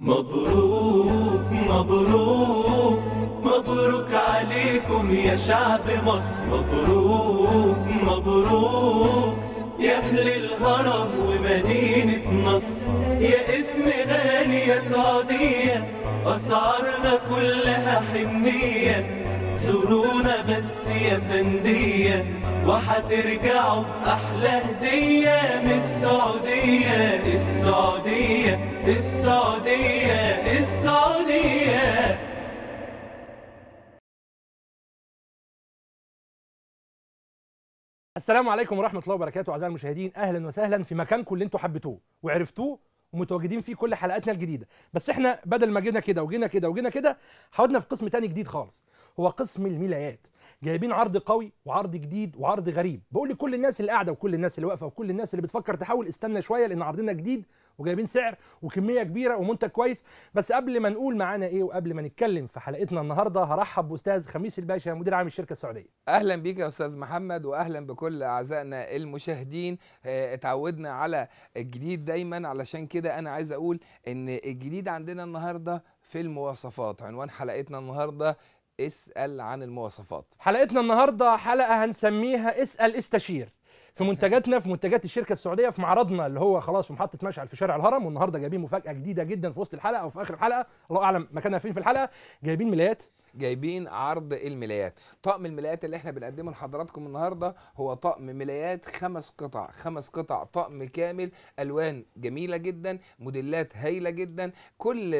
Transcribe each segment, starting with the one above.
مبروك مبروك مبروك عليكم يا شعب مصر مبروك مبروك يا أهل الهرم ومدينة نصر يا اسم غالي يا سعودية أسعارنا كلها حنية زورونا بس يا فندية وهترجعوا أحلى هدية من السعودية السعودية السعودية السعودية السلام عليكم ورحمة الله وبركاته أعزائي المشاهدين أهلا وسهلا في مكانكم اللي أنتوا حبيتوه وعرفتوه ومتواجدين فيه كل حلقاتنا الجديده بس احنا بدل ما جينا كده وجينا كده وجينا كده حاولنا في قسم تاني جديد خالص هو قسم الملايات جايبين عرض قوي وعرض جديد وعرض غريب بقول لكل الناس اللي قاعده وكل الناس اللي واقفه وكل الناس اللي بتفكر تحاول استنى شويه لان عرضنا جديد وجايبين سعر وكميه كبيره ومنتج كويس بس قبل ما نقول معانا ايه وقبل ما نتكلم في حلقتنا النهارده هرحب باستاذ خميس الباشا مدير عام الشركه السعوديه اهلا بيك يا استاذ محمد واهلا بكل اعزائنا المشاهدين آه، اتعودنا على الجديد دايما علشان كده انا عايز اقول ان الجديد عندنا النهارده في المواصفات عنوان حلقتنا النهارده اسال عن المواصفات حلقتنا النهارده حلقه هنسميها اسال استشير في منتجاتنا في منتجات الشركه السعوديه في معرضنا اللي هو خلاص في محطه مشعل في شارع الهرم والنهارده جايبين مفاجاه جديده جدا في وسط الحلقه او في اخر الحلقه الله اعلم مكانها فين في الحلقه جايبين ملايات جايبين عرض الملايات طقم الملايات اللي احنا بنقدمه لحضراتكم النهارده هو طقم ملايات خمس قطع خمس قطع طقم كامل الوان جميله جدا موديلات هايله جدا كل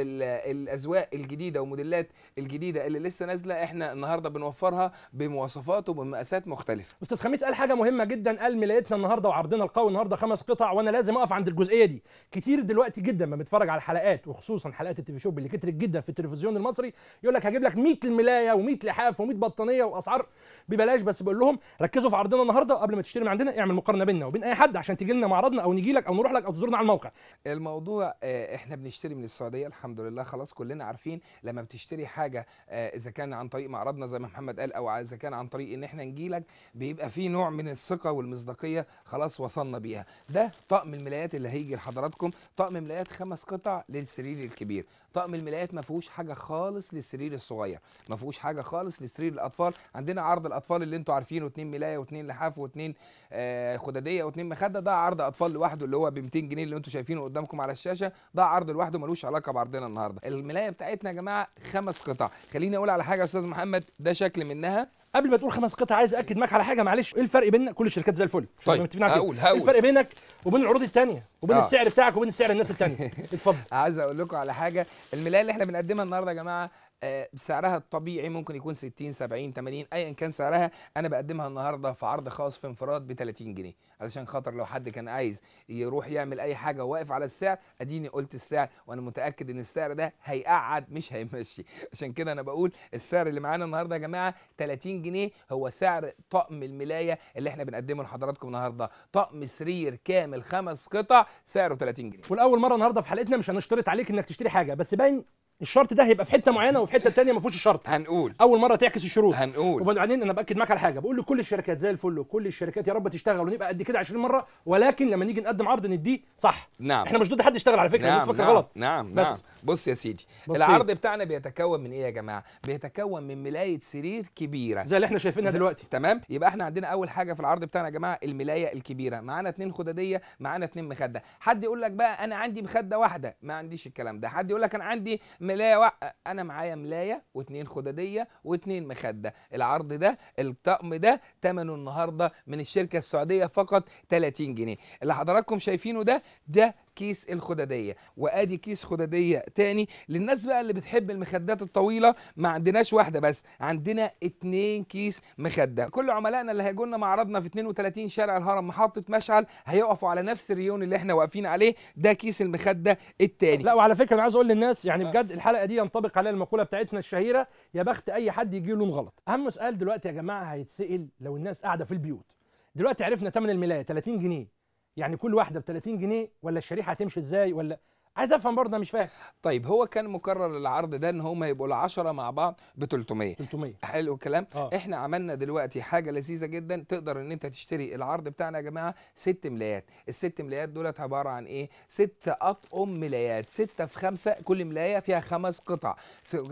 الاذواق الجديده وموديلات الجديده اللي لسه نازله احنا النهارده بنوفرها بمواصفات وبمقاسات مختلفه استاذ خميس قال حاجه مهمه جدا قال ملايتنا النهارده وعرضنا القوي النهارده خمس قطع وانا لازم اقف عند الجزئيه دي كتير دلوقتي جدا ما بيتفرج على الحلقات وخصوصا حلقات التلفزيون اللي كترت جدا في التلفزيون المصري يقول لك هجيب لك 100 100 الملايه و100 لحاف و100 بطانيه واسعار ببلاش بس بقول لهم ركزوا في عرضنا النهارده وقبل ما تشتري من عندنا اعمل مقارنه بيننا وبين اي حد عشان تجي لنا معرضنا او نجي لك او نروح لك او تزورنا على الموقع الموضوع آه، احنا بنشتري من السعوديه الحمد لله خلاص كلنا عارفين لما بتشتري حاجه آه، اذا كان عن طريق معرضنا زي ما محمد قال او اذا كان عن طريق ان احنا نجي لك بيبقى في نوع من الثقه والمصداقيه خلاص وصلنا بيها ده طقم الملايات اللي هيجي لحضراتكم طقم ملايات خمس قطع للسرير الكبير طقم الملايات ما فيهوش حاجه خالص للسرير الصغير ما فيهوش حاجه خالص لسرير الاطفال عندنا عرض الاطفال اللي انتم عارفينه اثنين ملايه واثنين لحاف واثنين آه، خداديه واثنين مخده ده عرض اطفال لوحده اللي هو ب 200 جنيه اللي انتم شايفينه قدامكم على الشاشه ده عرض لوحده ملوش علاقه بعرضنا النهارده الملايه بتاعتنا يا جماعه خمس قطع خليني اقول على حاجه يا استاذ محمد ده شكل منها قبل ما تقول خمس قطع عايز اكد معاك على حاجه معلش ايه الفرق بيننا كل الشركات زي الفل طيب متفقين على هقول هقول إيه الفرق بينك وبين العروض الثانيه وبين آه. السعر بتاعك وبين سعر الناس الثانيه اتفضل عايز اقول لكم على حاجه الملايه اللي احنا بنقدمها النهارده يا جماعه آه، سعرها الطبيعي ممكن يكون 60 70 80 ايا كان سعرها انا بقدمها النهارده في عرض خاص في انفراد ب 30 جنيه علشان خاطر لو حد كان عايز يروح يعمل اي حاجه واقف على السعر اديني قلت السعر وانا متاكد ان السعر ده هيقعد مش هيمشي عشان كده انا بقول السعر اللي معانا النهارده يا جماعه 30 جنيه هو سعر طقم الملايه اللي احنا بنقدمه لحضراتكم النهارده طقم سرير كامل خمس قطع سعره 30 جنيه ولاول مره النهارده في حلقتنا مش هنشترط عليك انك تشتري حاجه بس باين الشرط ده هيبقى في حته معينه وفي حته ثانيه ما فيهوش شرط هنقول اول مره تعكس الشروط هنقول وبعدين انا باكد معاك على حاجه بقول لكل الشركات زي الفل وكل الشركات يا رب تشتغل ونبقى قد كده 20 مره ولكن لما نيجي نقدم عرض نديه صح نعم احنا مش ضد حد يشتغل على فكره نعم الناس فاكره نعم غلط نعم بس نعم بص يا سيدي بص العرض بتاعنا بيتكون من ايه يا جماعه بيتكون من ملايه سرير كبيره زي اللي احنا شايفينها دلوقتي تمام يبقى احنا عندنا اول حاجه في العرض بتاعنا يا جماعه الملايه الكبيره معانا اتنين خدديه معانا اتنين مخده حد يقول لك بقى انا عندي مخده واحده ما عنديش الكلام ده حد يقول لك انا عندي ملايه وع... انا معايا ملايه واثنين خداديه واثنين مخده العرض ده الطقم ده ثمنه النهارده من الشركه السعوديه فقط 30 جنيه اللي حضراتكم شايفينه ده ده كيس الخدديه وادي كيس خدديه تاني للناس بقى اللي بتحب المخدات الطويله ما عندناش واحده بس عندنا اتنين كيس مخده كل عملائنا اللي هيجوا لنا معرضنا في 32 شارع الهرم محطه مشعل هيقفوا على نفس الريون اللي احنا واقفين عليه ده كيس المخده التاني لا وعلى فكره انا عايز اقول للناس يعني آه. بجد الحلقه دي ينطبق عليها المقوله بتاعتنا الشهيره يا بخت اي حد يجي له غلط اهم سؤال دلوقتي يا جماعه هيتسال لو الناس قاعده في البيوت دلوقتي عرفنا ثمن الملايه 30 جنيه يعني كل واحده ب 30 جنيه ولا الشريحه هتمشي ازاي ولا عايز افهم برضه مش فاهم طيب هو كان مكرر العرض ده ان هم يبقوا ال 10 مع بعض ب 300 300 حلو الكلام آه. احنا عملنا دلوقتي حاجه لذيذه جدا تقدر ان انت تشتري العرض بتاعنا يا جماعه ست ملايات الست ملايات دولت عباره عن ايه ست اطقم ملايات ستة في خمسة كل ملايه فيها خمس قطع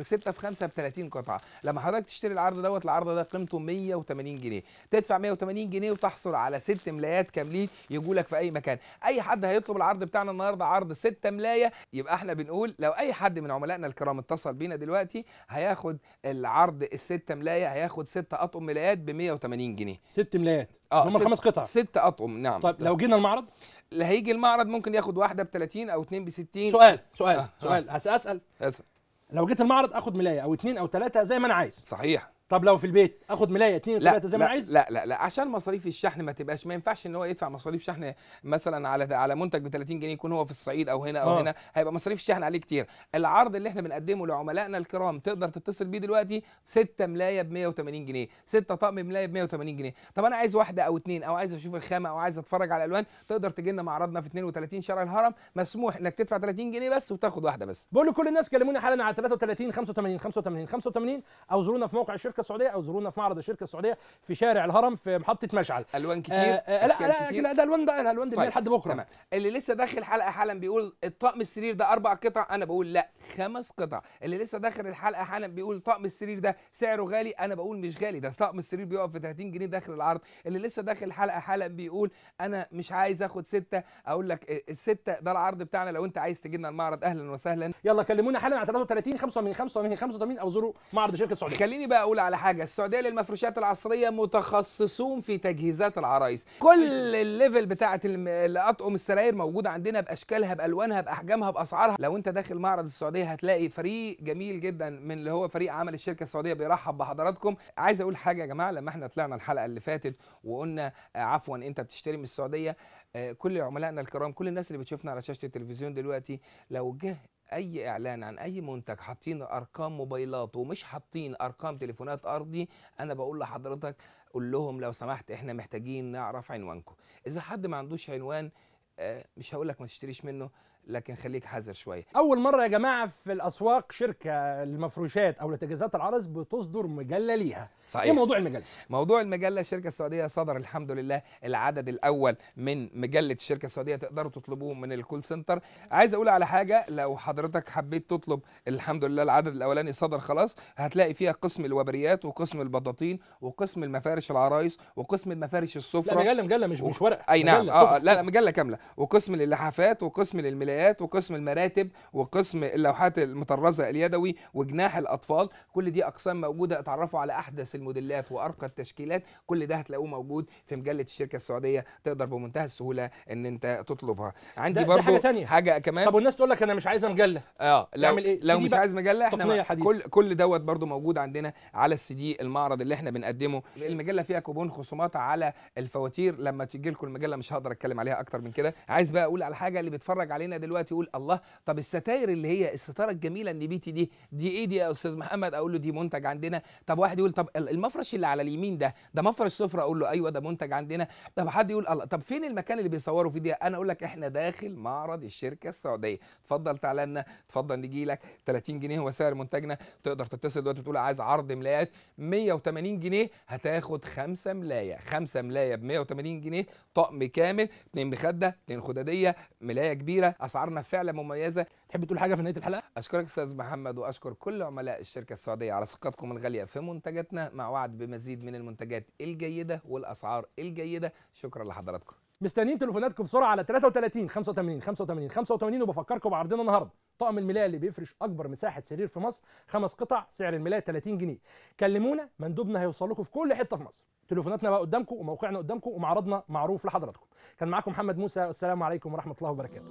ستة في خمسة ب 30 قطعه لما حضرتك تشتري العرض دوت العرض ده قيمته 180 جنيه تدفع 180 جنيه وتحصل على ست ملايات كاملين يجوا لك في اي مكان اي حد هيطلب العرض بتاعنا النهارده عرض 6 ملايات الولايه يبقى احنا بنقول لو اي حد من عملائنا الكرام اتصل بينا دلوقتي هياخد العرض الستة ملايه هياخد ستة اطقم ملايات ب 180 جنيه ست ملايات اه هم خمس قطع ست اطقم نعم طيب لو جينا المعرض اللي هيجي المعرض ممكن ياخد واحده ب 30 او اثنين ب 60 سؤال سؤال آه. آه. سؤال هسأل اسال لو جيت المعرض اخد ملايه او اثنين او ثلاثه زي ما انا عايز صحيح طب لو في البيت اخد ملايه اثنين وثلاثه زي ما عايز لا لا لا عشان مصاريف الشحن ما تبقاش ما ينفعش ان هو يدفع مصاريف شحن مثلا على على منتج ب 30 جنيه يكون هو في الصعيد او هنا او آه. هنا هيبقى مصاريف الشحن عليه كتير العرض اللي احنا بنقدمه لعملائنا الكرام تقدر تتصل بيه دلوقتي 6 ملايه ب 180 جنيه 6 طقم ملايه ب 180 جنيه طب انا عايز واحده او اثنين او عايز اشوف الخامه او عايز اتفرج على الالوان تقدر تجي لنا معرضنا في 32 شارع الهرم مسموح انك تدفع 30 جنيه بس وتاخد واحده بس بقول لكل الناس كلموني حالا على 33 85 85 85 او زورونا في موقع الشركه الشركه السعوديه او زورونا في معرض الشركه السعوديه في شارع الهرم في محطه مشعل الوان كتير آه آه لا لا ده الوان بقى الالوان دي طيب، لحد بكره تمام. اللي لسه داخل الحلقه حالا بيقول الطقم السرير ده اربع قطع انا بقول لا خمس قطع اللي لسه داخل الحلقه حالا بيقول طقم السرير ده سعره غالي انا بقول مش غالي ده طقم السرير بيقف في 30 جنيه داخل العرض اللي لسه داخل الحلقه حالا بيقول انا مش عايز اخد سته اقول لك آه، السته ده العرض بتاعنا لو انت عايز تجي لنا المعرض اهلا وسهلا يلا كلمونا حالا على 33 85 85 او زوروا معرض الشركه السعوديه خليني بقى اقول على حاجه السعوديه للمفروشات العصريه متخصصون في تجهيزات العرايس كل الليفل بتاعه الاطقم السراير موجوده عندنا باشكالها بالوانها باحجامها باسعارها لو انت داخل معرض السعوديه هتلاقي فريق جميل جدا من اللي هو فريق عمل الشركه السعوديه بيرحب بحضراتكم عايز اقول حاجه يا جماعه لما احنا طلعنا الحلقه اللي فاتت وقلنا آه، عفوا انت بتشتري من السعوديه آه، كل عملائنا الكرام كل الناس اللي بتشوفنا على شاشه التلفزيون دلوقتي لو جه اي اعلان عن اي منتج حاطين ارقام موبايلات ومش حاطين ارقام تليفونات ارضي انا بقول لحضرتك قول لهم لو سمحت احنا محتاجين نعرف عنوانكم اذا حد ما عندوش عنوان آه، مش هقول لك ما تشتريش منه لكن خليك حذر شويه اول مره يا جماعه في الاسواق شركه للمفروشات او لتجهيزات العرس بتصدر مجله ليها إيه صحيح ايه موضوع المجله موضوع المجله الشركه السعوديه صدر الحمد لله العدد الاول من مجله الشركه السعوديه تقدروا تطلبوه من الكول سنتر عايز اقول على حاجه لو حضرتك حبيت تطلب الحمد لله العدد الاولاني صدر خلاص هتلاقي فيها قسم الوبريات وقسم البطاطين وقسم المفارش العرايس وقسم المفارش السفره لا مجله مجله مش مش ورقه اي نعم مجلة اه لا لا مجله كامله وقسم للحافات وقسم للملايات المنتديات وقسم المراتب وقسم اللوحات المطرزه اليدوي وجناح الاطفال كل دي اقسام موجوده اتعرفوا على احدث الموديلات وارقى التشكيلات كل ده هتلاقوه موجود في مجله الشركه السعوديه تقدر بمنتهى السهوله ان انت تطلبها عندي برضه حاجه حاجه كمان طب والناس تقول لك انا مش عايزه مجله اه لو إيه؟ لو مش عايز مجله احنا كل كل دوت برضه موجود عندنا على السي دي المعرض اللي احنا بنقدمه إيه؟ المجله فيها كوبون خصومات على الفواتير لما تيجي لكم المجله مش هقدر اتكلم عليها اكتر من كده عايز بقى اقول على حاجه اللي بيتفرج علينا دلوقتي دلوقتي يقول الله طب الستاير اللي هي الستاره الجميله النبيتي دي دي ايه دي يا استاذ محمد اقول له دي منتج عندنا طب واحد يقول طب المفرش اللي على اليمين ده ده مفرش سفره اقول له ايوه ده منتج عندنا طب حد يقول الله طب فين المكان اللي بيصوروا فيه دي انا اقول لك احنا داخل معرض الشركه السعوديه اتفضل تعالى لنا اتفضل نجي لك 30 جنيه هو سعر منتجنا تقدر تتصل دلوقتي تقول عايز عرض ملايات 180 جنيه هتاخد 5 ملايه 5 ملايه ب 180 جنيه طقم كامل 2 مخده 2 خداديه ملايه كبيره اسعارنا فعلا مميزه تحب تقول حاجه في نهايه الحلقه اشكرك استاذ محمد واشكر كل عملاء الشركه السعوديه على ثقتكم الغاليه في منتجاتنا مع وعد بمزيد من المنتجات الجيده والاسعار الجيده شكرا لحضراتكم مستنيين تليفوناتكم بسرعه على 33 85 85 85 وبفكركم بعرضنا النهارده طقم الملايه اللي بيفرش اكبر مساحه سرير في مصر خمس قطع سعر الملايه 30 جنيه كلمونا مندوبنا هيوصل لكم في كل حته في مصر تليفوناتنا بقى قدامكم وموقعنا قدامكم ومعرضنا معروف لحضراتكم كان معاكم محمد موسى والسلام عليكم ورحمه الله وبركاته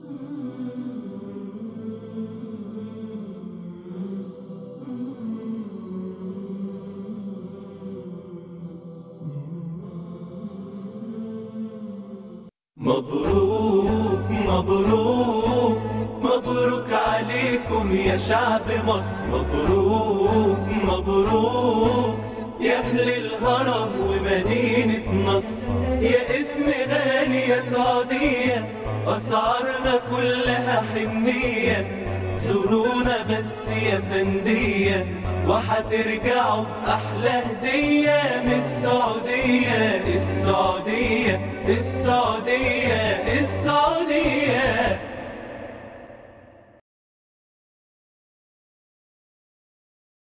مبروك مبروك مبروك عليكم يا شعب مصر مبروك مبروك يا أهل الهرم ومدينة نصر يا اسم غالي يا سعودية أسعارنا كلها حنية زورونا بس يا فندية وحترجعوا أحلى هدية من السعودية السعودية السعودية السعودية, السعودية